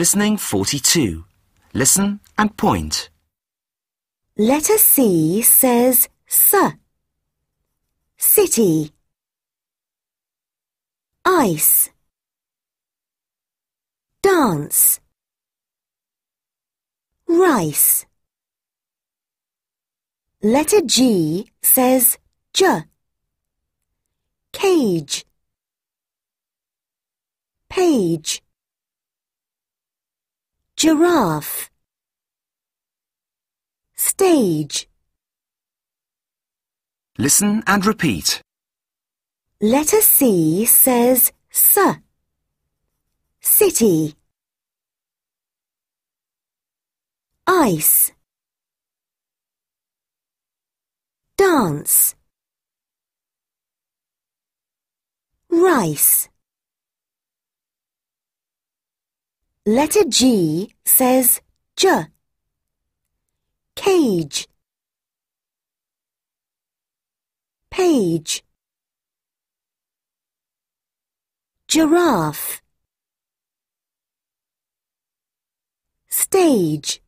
Listening 42. Listen and point. Letter C says S. City. Ice. Dance. Rice. Letter G says J. Cage. Page giraffe stage Listen and repeat. Letter C says S. City. Ice. Dance. Rice. Letter G says j. Cage. Page. Giraffe. Stage.